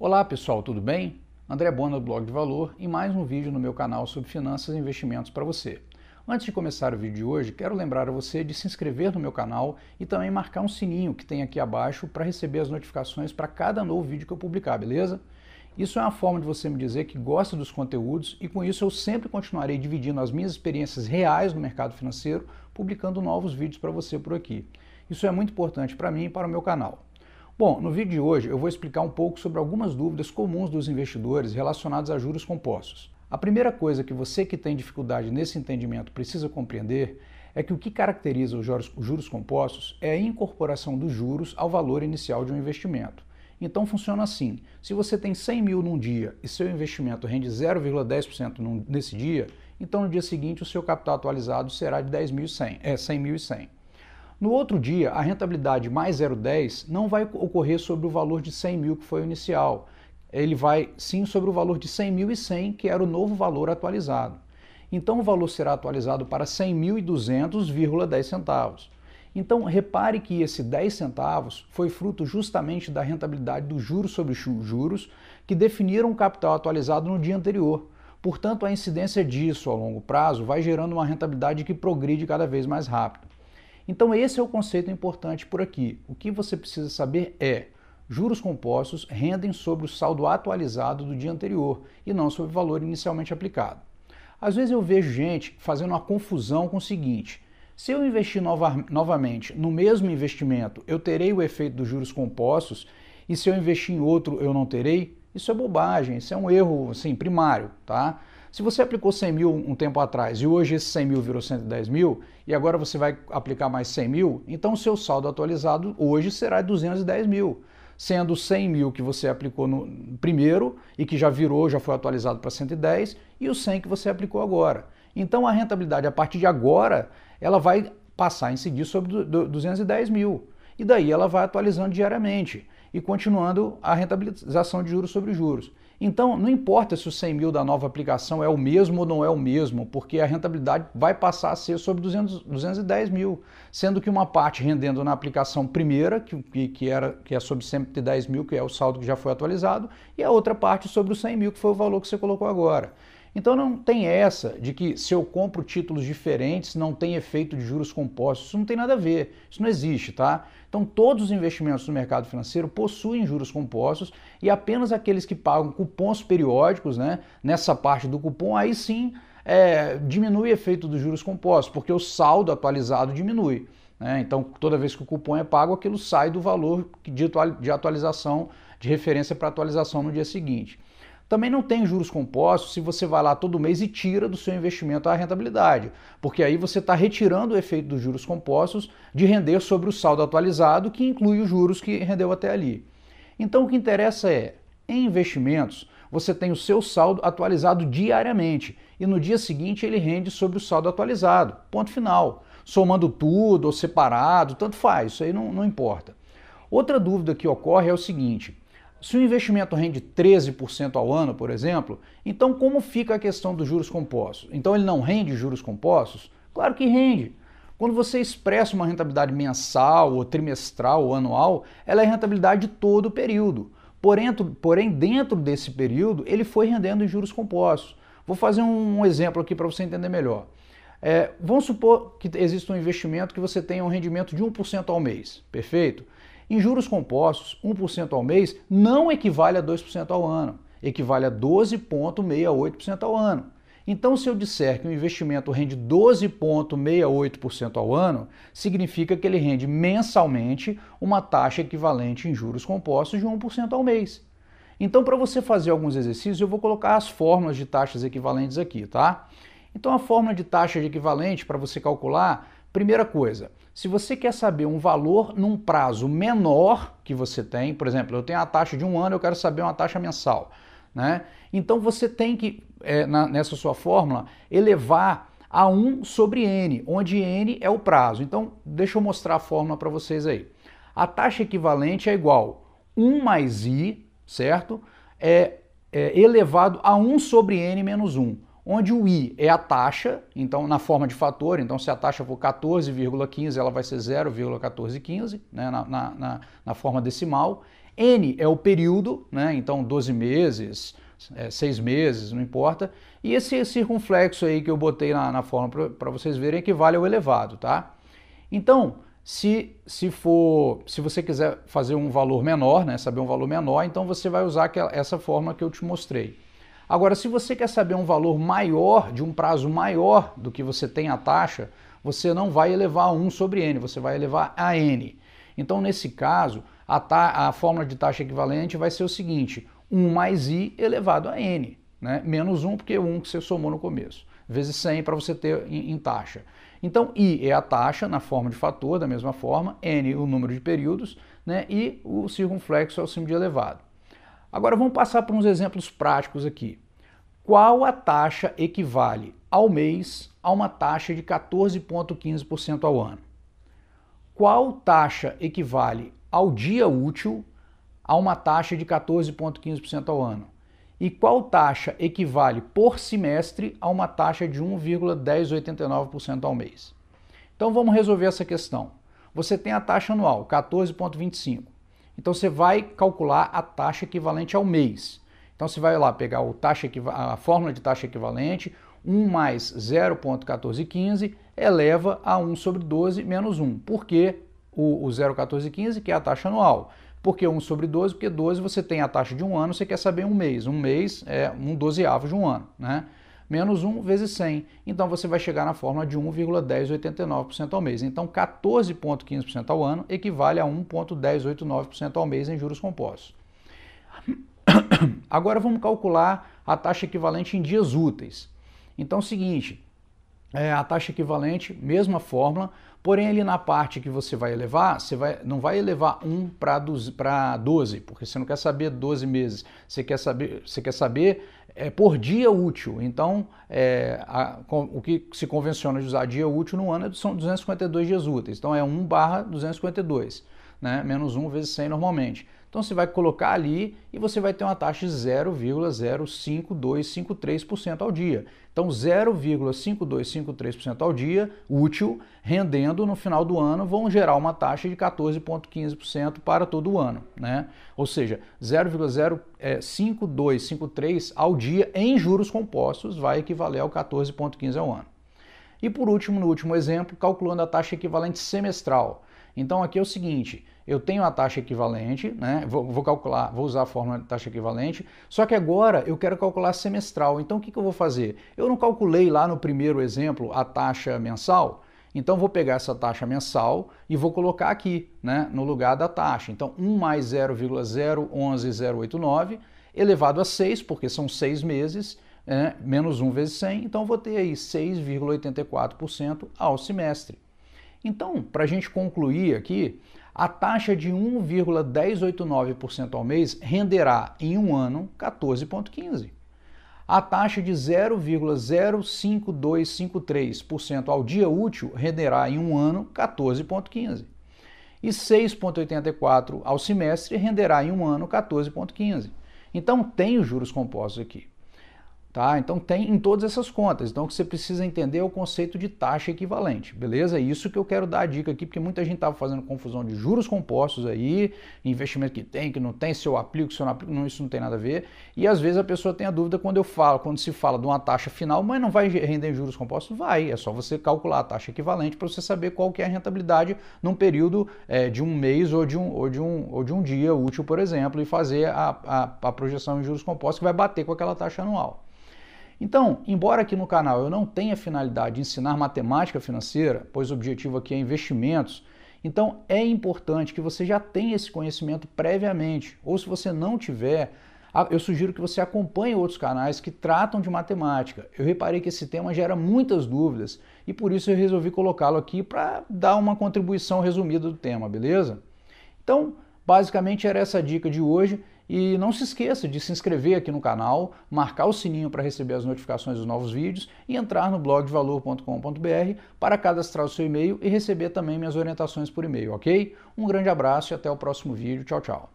Olá pessoal, tudo bem? André Bona do Blog de Valor e mais um vídeo no meu canal sobre finanças e investimentos para você. Antes de começar o vídeo de hoje, quero lembrar a você de se inscrever no meu canal e também marcar um sininho que tem aqui abaixo para receber as notificações para cada novo vídeo que eu publicar, beleza? Isso é uma forma de você me dizer que gosta dos conteúdos e com isso eu sempre continuarei dividindo as minhas experiências reais no mercado financeiro, publicando novos vídeos para você por aqui. Isso é muito importante para mim e para o meu canal. Bom, no vídeo de hoje eu vou explicar um pouco sobre algumas dúvidas comuns dos investidores relacionadas a juros compostos. A primeira coisa que você que tem dificuldade nesse entendimento precisa compreender é que o que caracteriza os juros compostos é a incorporação dos juros ao valor inicial de um investimento. Então funciona assim: se você tem 100 mil num dia e seu investimento rende 0,10% nesse dia, então no dia seguinte o seu capital atualizado será de 10.100, é 100.100. No outro dia, a rentabilidade mais 0,10 não vai ocorrer sobre o valor de 100 mil que foi o inicial. Ele vai sim sobre o valor de mil e 100, que era o novo valor atualizado. Então o valor será atualizado para 100.200,10 centavos. Então repare que esse 10 centavos foi fruto justamente da rentabilidade do juros sobre juros que definiram o capital atualizado no dia anterior. Portanto, a incidência disso a longo prazo vai gerando uma rentabilidade que progride cada vez mais rápido. Então esse é o conceito importante por aqui. O que você precisa saber é juros compostos rendem sobre o saldo atualizado do dia anterior e não sobre o valor inicialmente aplicado. Às vezes eu vejo gente fazendo uma confusão com o seguinte: se eu investir nova, novamente no mesmo investimento, eu terei o efeito dos juros compostos, e se eu investir em outro, eu não terei? Isso é bobagem, isso é um erro assim, primário, tá? Se você aplicou 100 mil um tempo atrás e hoje esse 100 mil virou 110 mil e agora você vai aplicar mais 100 mil, então o seu saldo atualizado hoje será 210 mil. Sendo 100 mil que você aplicou no primeiro e que já virou, já foi atualizado para 110 e o 100 que você aplicou agora. Então a rentabilidade a partir de agora ela vai passar em seguir sobre 210 mil. E daí ela vai atualizando diariamente e continuando a rentabilização de juros sobre juros. Então, não importa se o 100 mil da nova aplicação é o mesmo ou não é o mesmo, porque a rentabilidade vai passar a ser sobre 200, 210 mil, sendo que uma parte rendendo na aplicação primeira, que, que, era, que é sobre 110 mil, que é o saldo que já foi atualizado, e a outra parte sobre os 100 mil, que foi o valor que você colocou agora. Então não tem essa de que se eu compro títulos diferentes não tem efeito de juros compostos. Isso não tem nada a ver. Isso não existe, tá? Então todos os investimentos no mercado financeiro possuem juros compostos e apenas aqueles que pagam cupons periódicos, né, nessa parte do cupom, aí sim é, diminui o efeito dos juros compostos, porque o saldo atualizado diminui. Né? Então toda vez que o cupom é pago, aquilo sai do valor de atualização, de referência para atualização no dia seguinte. Também não tem juros compostos se você vai lá todo mês e tira do seu investimento a rentabilidade, porque aí você está retirando o efeito dos juros compostos de render sobre o saldo atualizado, que inclui os juros que rendeu até ali. Então o que interessa é, em investimentos, você tem o seu saldo atualizado diariamente e no dia seguinte ele rende sobre o saldo atualizado. Ponto final. Somando tudo ou separado, tanto faz, isso aí não, não importa. Outra dúvida que ocorre é o seguinte: se o investimento rende 13% ao ano, por exemplo, então como fica a questão dos juros compostos? Então ele não rende juros compostos? Claro que rende. Quando você expressa uma rentabilidade mensal, ou trimestral, ou anual, ela é rentabilidade de todo o período. Porém, porém, dentro desse período, ele foi rendendo em juros compostos. Vou fazer um exemplo aqui para você entender melhor. É, vamos supor que exista um investimento que você tenha um rendimento de 1% ao mês, perfeito? Em juros compostos, 1% ao mês não equivale a 2% ao ano, equivale a 12,68% ao ano. Então, se eu disser que o investimento rende 12,68% ao ano, significa que ele rende mensalmente uma taxa equivalente em juros compostos de 1% ao mês. Então, para você fazer alguns exercícios, eu vou colocar as fórmulas de taxas equivalentes aqui, tá? Então, a fórmula de taxa de equivalente, para você calcular, Primeira coisa, se você quer saber um valor num prazo menor que você tem, por exemplo, eu tenho a taxa de um ano, eu quero saber uma taxa mensal. Né? Então você tem que, é, na, nessa sua fórmula, elevar a 1 sobre n, onde n é o prazo. Então, deixa eu mostrar a fórmula para vocês aí. A taxa equivalente é igual 1 mais i, certo? É, é elevado a 1 sobre n menos 1 onde o i é a taxa, então na forma de fator, então se a taxa for 14,15, ela vai ser 0,1415 né, na, na, na forma decimal. N é o período, né, então 12 meses, é, seis meses, não importa. E esse circunflexo aí que eu botei na, na forma para vocês verem equivale ao elevado, tá? Então, se, se for, se você quiser fazer um valor menor, né, saber um valor menor, então você vai usar aquela, essa forma que eu te mostrei. Agora, se você quer saber um valor maior, de um prazo maior do que você tem a taxa, você não vai elevar 1 sobre n, você vai elevar a n. Então, nesse caso, a, ta, a fórmula de taxa equivalente vai ser o seguinte: 1 mais i elevado a n, né? menos 1, porque é 1 que você somou no começo, vezes 100 para você ter em, em taxa. Então, i é a taxa na forma de fator, da mesma forma, n o número de períodos, né? e o circunflexo é o símbolo de elevado. Agora vamos passar para uns exemplos práticos aqui. Qual a taxa equivale ao mês a uma taxa de 14,15% ao ano? Qual taxa equivale ao dia útil a uma taxa de 14,15% ao ano? E qual taxa equivale por semestre a uma taxa de 1,1089% ao mês? Então vamos resolver essa questão. Você tem a taxa anual, 14,25. Então você vai calcular a taxa equivalente ao mês. Então você vai lá pegar o taxa, a fórmula de taxa equivalente, 1 mais 0,1415 eleva a 1 sobre 12 menos 1. Por que o, o 0,1415, que é a taxa anual? Porque 1 sobre 12? Porque 12 você tem a taxa de um ano, você quer saber um mês. Um mês é um dozeavo de um ano, né? menos 1 vezes 100. Então você vai chegar na fórmula de 1,1089% ao mês. Então 14,15% ao ano equivale a 1,1089% ao mês em juros compostos. Agora vamos calcular a taxa equivalente em dias úteis. Então é o seguinte, é a taxa equivalente, mesma fórmula, porém ali na parte que você vai elevar, você vai, não vai elevar 1 para 12, porque você não quer saber 12 meses, você quer saber, você quer saber é, por dia útil. Então, é, a, com, o que se convenciona de usar dia útil no ano é, são 252 dias úteis. Então, é 1 barra 252, né? menos 1 vezes 100 normalmente. Então você vai colocar ali e você vai ter uma taxa de 0,05253% ao dia. Então 0,5253% ao dia útil, rendendo no final do ano, vão gerar uma taxa de 14,15% para todo o ano, né? Ou seja, 0,05253 é, ao dia em juros compostos vai equivaler ao 14,15 ao ano. E por último, no último exemplo, calculando a taxa equivalente semestral. Então aqui é o seguinte, eu tenho a taxa equivalente, né? Vou, vou, calcular, vou usar a fórmula de taxa equivalente, só que agora eu quero calcular semestral. Então o que, que eu vou fazer? Eu não calculei lá no primeiro exemplo a taxa mensal, então vou pegar essa taxa mensal e vou colocar aqui, né, no lugar da taxa. Então 1 mais 0,011089 elevado a 6, porque são 6 meses, é, menos 1 vezes 100, então vou ter aí 6,84% ao semestre. Então, para a gente concluir aqui, a taxa de 1,1089% ao mês renderá em um ano 14,15%. A taxa de 0,05253% ao dia útil renderá em um ano 14,15%. E 6,84% ao semestre renderá em um ano 14,15%. Então, tem os juros compostos aqui. Tá? Então tem em todas essas contas. Então o que você precisa entender é o conceito de taxa equivalente, beleza? É isso que eu quero dar a dica aqui, porque muita gente estava fazendo confusão de juros compostos aí, investimento que tem, que não tem, se eu aplico, se eu não aplico, não, isso não tem nada a ver. E às vezes a pessoa tem a dúvida quando eu falo, quando se fala de uma taxa final, mas não vai render em juros compostos? Vai, é só você calcular a taxa equivalente para você saber qual que é a rentabilidade num período é, de um mês ou de um, ou, de um, ou de um dia útil, por exemplo, e fazer a, a, a projeção em juros compostos que vai bater com aquela taxa anual. Então, embora aqui no canal eu não tenha finalidade de ensinar matemática financeira, pois o objetivo aqui é investimentos, então é importante que você já tenha esse conhecimento previamente, ou se você não tiver, eu sugiro que você acompanhe outros canais que tratam de matemática. Eu reparei que esse tema gera muitas dúvidas e por isso eu resolvi colocá-lo aqui para dar uma contribuição resumida do tema, beleza? Então, Basicamente era essa dica de hoje e não se esqueça de se inscrever aqui no canal, marcar o sininho para receber as notificações dos novos vídeos e entrar no blog valor.com.br para cadastrar o seu e-mail e receber também minhas orientações por e-mail, ok? Um grande abraço e até o próximo vídeo. Tchau, tchau.